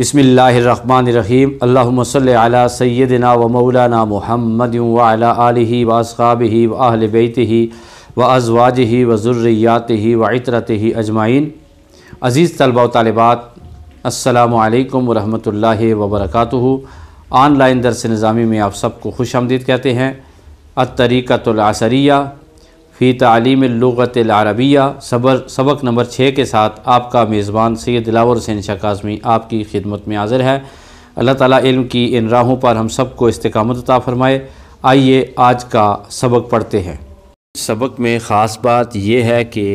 बसमीम अल्लाम सल सैदना व मौलाना महमद वाल वासब ही वाहल बैत ही व अजवाज ही व ज़ुर्रियात ही व इतरत ही अजमाइन अज़ीज़ तलबा तलबात असलकम वरहमल वबरक ऑनलाइन दरस नज़ामी में आप सबको खुश आमदीद कहते हैं अतरीक़तलासरिया फ़ी तलीम लगत अरबिया सबर सबक नंबर छः के साथ आपका मेज़बान सैद दिलावर हुसैन शाह काजमी आपकी खिदमत में हाजिर है अल्लाह ताली इल्म की इन राहों पर हम सबको इस्तकामत अता फ़रमाए आइए आज का सबक पढ़ते हैं सबक में ख़ास बात यह है कि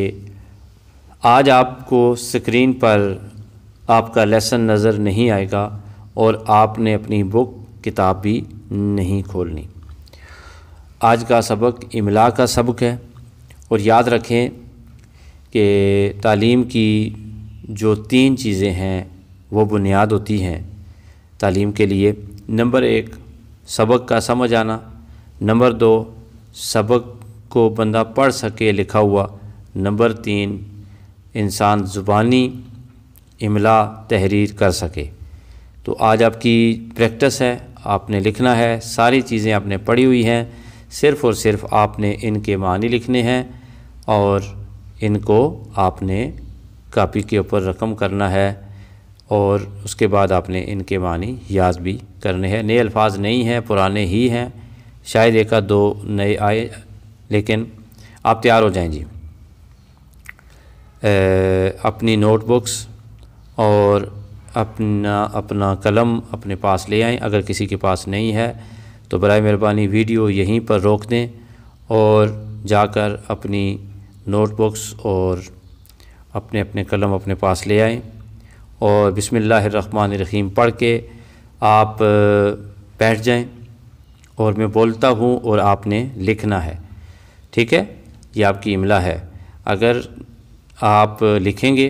आज आपको स्क्रीन पर आपका लेसन नज़र नहीं आएगा और आपने अपनी बुक किताब भी नहीं खोलनी आज का सबक इमला का सबक है और याद रखें कि तालीम की जो तीन चीज़ें हैं वो बुनियाद होती हैं तालीम के लिए नंबर एक सबक का समझ आना नंबर दो सबक को बंदा पढ़ सके लिखा हुआ नंबर तीन इंसान ज़ुबानी इमला तहरीर कर सके तो आज आपकी प्रैक्टिस है आपने लिखना है सारी चीज़ें आपने पढ़ी हुई हैं सिर्फ़ और सिर्फ आपने इनके मानी लिखने हैं और इनको आपने कापी के ऊपर रकम करना है और उसके बाद आपने इनके मानी याद भी करने हैं नए अल्फाज नहीं हैं पुराने ही हैं शायद एक दो नए आए लेकिन आप तैयार हो जाएं जी ए, अपनी नोटबुक्स और अपना अपना कलम अपने पास ले आएँ अगर किसी के पास नहीं है तो बर मेहरबानी वीडियो यहीं पर रोक दें और जाकर अपनी नोटबुक्स और अपने अपने कलम अपने पास ले आएँ और बिसमान रहीम पढ़ के आप बैठ जाएँ और मैं बोलता हूँ और आपने लिखना है ठीक है ये आपकी इमला है अगर आप लिखेंगे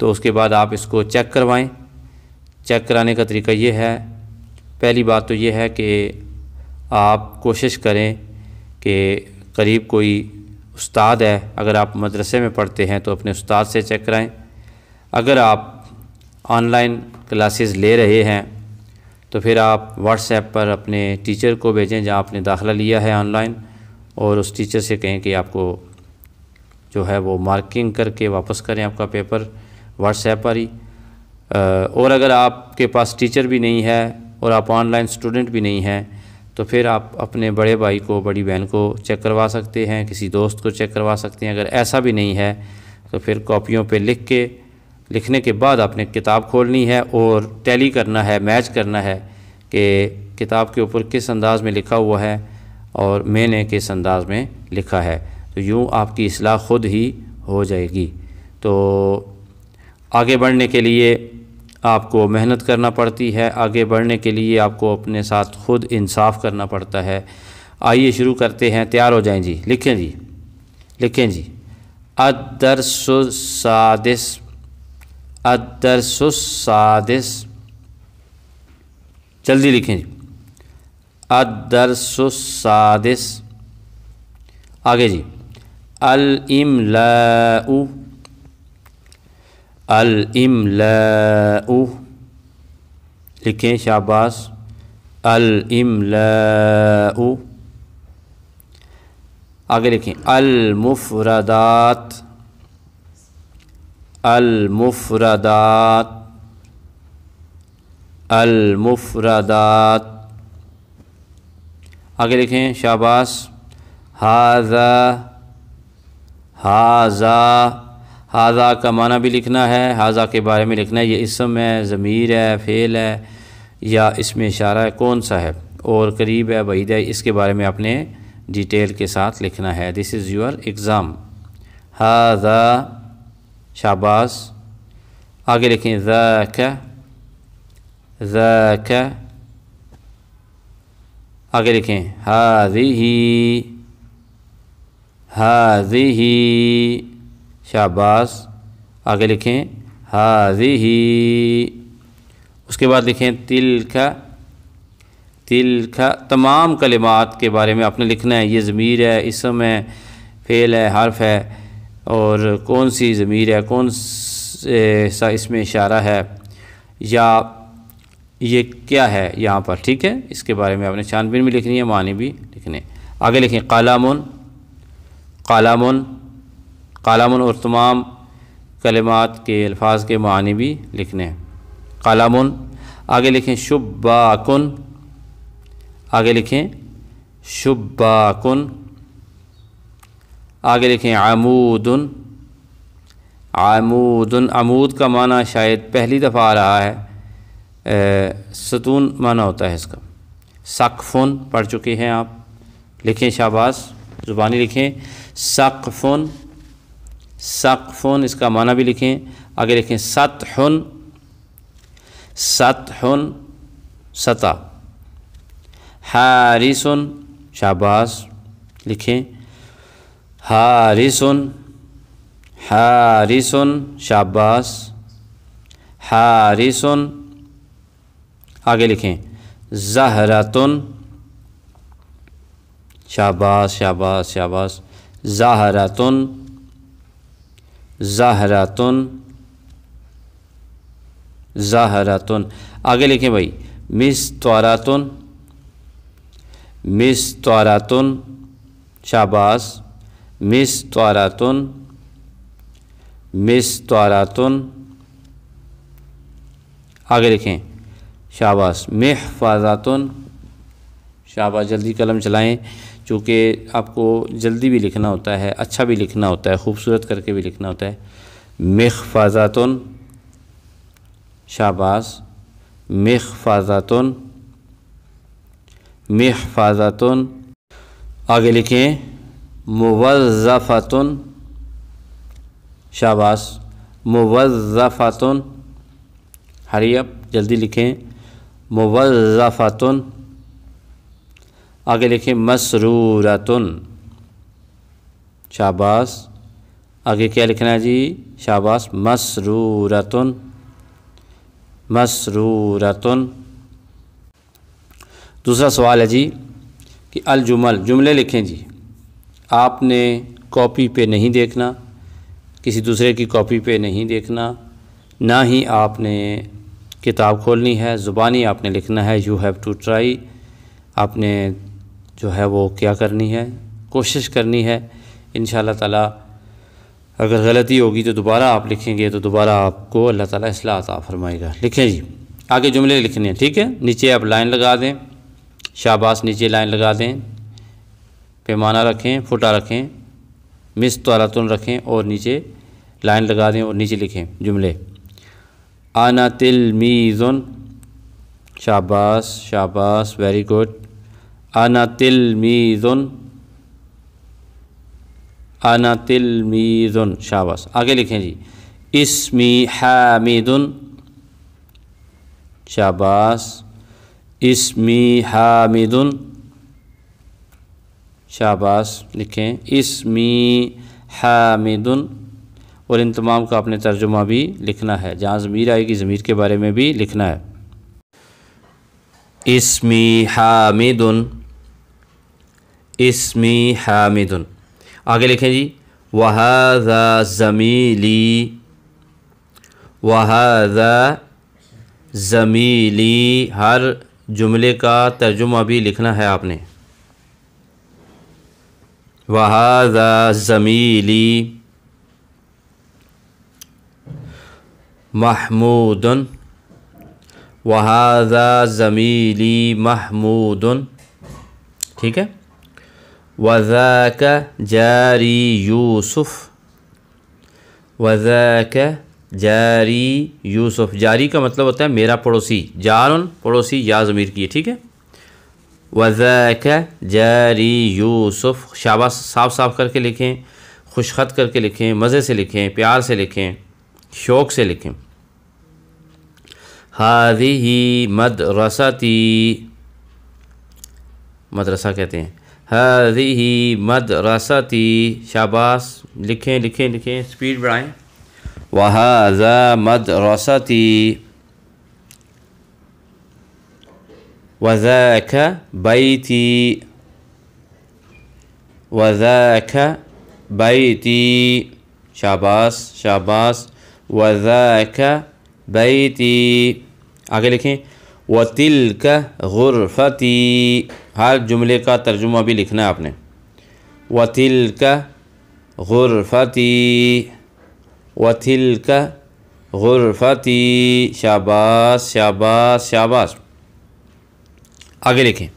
तो उसके बाद आप इसको चेक करवाएं चेक कराने का तरीका ये है पहली बात तो ये है कि आप कोशिश करें कि करीब कोई उस्ताद है अगर आप मदरसे में पढ़ते हैं तो अपने उस्ताद से चेक कराएं अगर आप ऑनलाइन क्लासेस ले रहे हैं तो फिर आप व्हाट्सएप पर अपने टीचर को भेजें जहाँ आपने दाखला लिया है ऑनलाइन और उस टीचर से कहें कि आपको जो है वो मार्किंग करके वापस करें आपका पेपर व्हाट्सएप पर ही और अगर आपके पास टीचर भी नहीं है और आप ऑनलाइन स्टूडेंट भी नहीं हैं तो फिर आप अपने बड़े भाई को बड़ी बहन को चेक करवा सकते हैं किसी दोस्त को चेक करवा सकते हैं अगर ऐसा भी नहीं है तो फिर कॉपियों पे लिख के लिखने के बाद आपने किताब खोलनी है और टैली करना है मैच करना है कि किताब के ऊपर किस अंदाज में लिखा हुआ है और मैंने किस अंदाज में लिखा है तो यूँ आपकी असलाह ख़ुद ही हो जाएगी तो आगे बढ़ने के लिए आपको मेहनत करना पड़ती है आगे बढ़ने के लिए आपको अपने साथ खुद इंसाफ करना पड़ता है आइए शुरू करते हैं तैयार हो जाएं जी लिखें जी लिखें जी अदरसुसादिस अदरसुसादिस जल्दी लिखें जी अदरसुसादिस आगे जी अल इमलाउ الإملاء لكن شعباس الإملاء آگے لکھیں المفردات المفردات المفردات آگے لکھیں شاباش هذا هذا हाजा का माना भी लिखना है हाजा के बारे में लिखना है ये इसम है ज़मीर है फ़ेल है या इसमें इशारा है कौन सा है और करीब है वहीद है इसके बारे में आपने डिटेल के साथ लिखना है दिस इज़ योर एग्ज़ाम हाजा शाबाश आगे लिखें ज आगे लिखें हाजी हाजी शाबाश आगे लिखें हाजी ही उसके बाद लिखें तिल का तिल का तमाम कलिमात के बारे में आपने लिखना है ये ज़मीर है इसम है फेल है हर्फ है और कौन सी ज़मीर है कौन सा इसमें इशारा है या ये क्या है यहाँ पर ठीक है इसके बारे में आपने छानबीन भी लिखनी है मानी भी लिखने आगे लिखें कलामन कलामन कलामन और तमाम कलमात के अल्फाज के मानी भी लिखने हैं कालामन आगे लिखें शुबाकुन आगे लिखें शुबाकुन आगे लिखें आमूदन आमूदन आमूद का माना शायद पहली दफ़ा आ रहा है सतून माना होता है इसका सकफ़ुन पढ़ चुके हैं आप लिखें शाबाश ज़ुबानी लिखें सकफ़ुन सकफ़ुन इसका माना भी लिखें आगे लिखें सत सत हन सता हारिसन शाबाश लिखें हारिसन हारिसन शाबाश हारिसन आगे लिखें जहरातन शाबाश शाबाश शाबाश जहरातन ज़ाहरातन ज़ाहरातन आगे लिखें भाई मिस तोरातन मिस तोरातन शाबाश मिस तोरातन मिस तोरातन आगे लिखें शाबाश महफाजातन शाबाश जल्दी कलम चलाएं चूँकि आपको जल्दी भी लिखना होता है अच्छा भी लिखना होता है ख़ूबसूरत करके भी लिखना होता है फाजातन शाबाश फाजातन मेख फाजातन आगे लिखें मुवज़ाफ़ातन शाबाश मुवज़ाफ़ातन हरी जल्दी लिखें मुवज़ाफ़ातन आगे लिखें मसरूरतन शाबाश आगे क्या लिखना है जी शाबाश मसरूरतन मसरूरतन दूसरा सवाल है जी कि अलजुमल जुमले लिखें जी आपने कॉपी पे नहीं देखना किसी दूसरे की कॉपी पे नहीं देखना ना ही आपने किताब खोलनी है ज़ुबानी आपने लिखना है यू हैव टू ट्राई आपने जो है वो क्या करनी है कोशिश करनी है इन ताला अगर गलती होगी तो दोबारा आप लिखेंगे तो दोबारा आपको अल्लाह ताला असला अता फरमाएगा लिखें जी आगे जुमले लिखने हैं ठीक है नीचे आप लाइन लगा दें शाबाश नीचे लाइन लगा दें पैमाना रखें फुटा रखें मिस तलातन रखें और नीचे लाइन लगा दें और नीचे लिखें जुमले आना तिल मीज़न शाबाश शाबाश वेरी गुड आना तिल मीज़ुन आना तिल मीज़ुन शाबाश आगे लिखें जी इसमी हामिदुन शाबाश इसमी हामिदुन शाबाश लिखें इसमी हामिदुन और इन तमाम का आपने तर्जुमा भी लिखना है जहाँ ज़मीर आएगी ज़मीर के बारे में भी लिखना है इसमी हामिदुन इसमी हामिदुन आगे लिखें जी वहादा ज़मीली वहादा ज़मीली हर जुमले का तर्जुमा भी लिखना है आपने वहादा ज़मीली महमूदन वहादा ज़मीली महमूदन ठीक है वज़ाक जारी यूसुफ़ वज़ाक जारी यूसुफ जारी का मतलब होता है मेरा पड़ोसी जारन पड़ोसी या ज़मीर की ठीक है वज़ाक जारी यूसुफ शाबा साफ साफ करके लिखें खुश ख़त करके लिखें मज़े से लिखें प्यार से लिखें शौक़ से लिखें हाजी हादी मदरसती मदरसा कहते हैं هذه مدرستي شاباس لکھیں لکھیں لکھیں سبيد براين وهذا مدرستي وذاك بيتي وذاك بيتي شاباس شاباس وذاك بيتي آگے لکھیں व तिल का गुरफती हर जुमले का तर्जुमा भी लिखना है आपने व तिल का गुरफती व तिल का गुरफती शाबाश शाबाश शाबाश आगे लिखें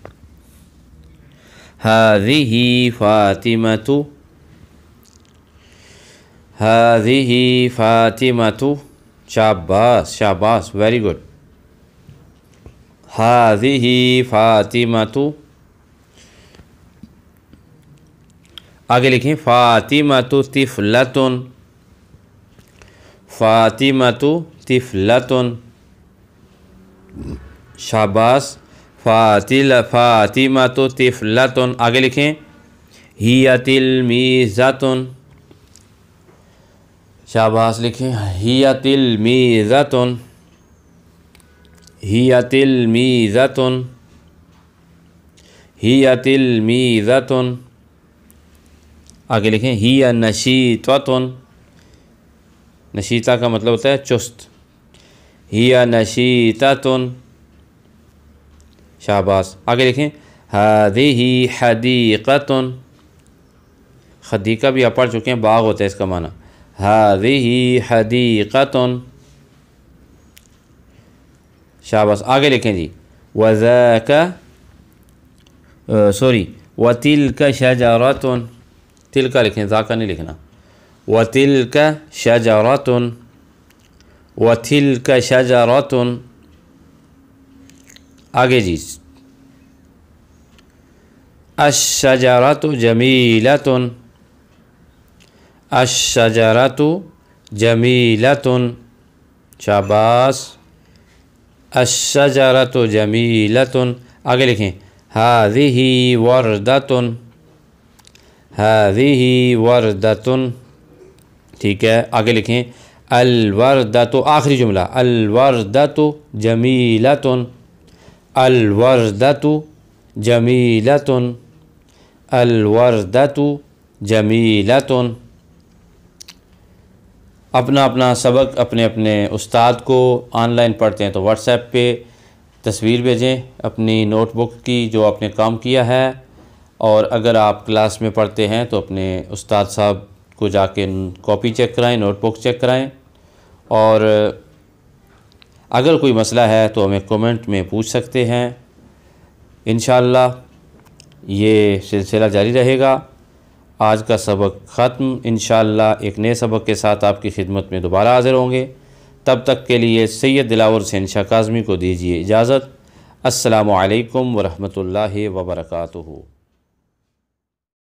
हाजी फ़ातिमा तो हाजी फ़ातिमा शाबाश शाबाश वेरी गुड हाजी फ़ातिमतु आगे लिखें फातिमा तिफ़लतुन फ़ातिमतु तिफ़लतुन शाबाश फ़ातिल फातिमा फ़ातिमतु तिफ़लतुन आगे लिखें हियतिलमीज़तुन शाबाश लिखें हियतिलमीज़तुन ही تلميذة هي ही आगे लिखें ही या नशीतवन नशीता का मतलब होता है चुस्त ही या नशीतन शाबाश आगे लिखें हदी ही हदीकतन खदीका भी आप पढ़ चुके हैं बाग होता है इसका माना हदी ही हदीकतन शाबाश आगे लिखें जी वज़ाक सॉरी व तिलक शजरतन तिलका लिखें जाका नहीं लिखना व तिलक शजरतन व तिलक शजरतन आगे जी الشجرة جميلة الشجرة جميلة شاباس الشجرة جميلة आगे लिखें هذه وردة هذه وردة ठीक है आगे लिखें अलवर्दत आखिरी जुमला अलवर्दत जमीलतन अलवर्दत जमीलतन अलवर्दत जमीलतन अपना अपना सबक अपने अपने उस्ताद को ऑनलाइन पढ़ते हैं तो व्हाट्सएप पे तस्वीर भेजें अपनी नोटबुक की जो आपने काम किया है और अगर आप क्लास में पढ़ते हैं तो अपने उस्ताद साहब को जाके कॉपी चेक कराएं नोटबुक चेक कराएं और अगर कोई मसला है तो हमें कमेंट में पूछ सकते हैं इन ये सिलसिला जारी रहेगा आज का सबक ख़त्म इन एक नए सबक के साथ आपकी खिदमत में दोबारा हाज़िर होंगे तब तक के लिए सैयद दिलावर से शाह काज़मी को दीजिए इजाज़त असलकम वरहमल वर्का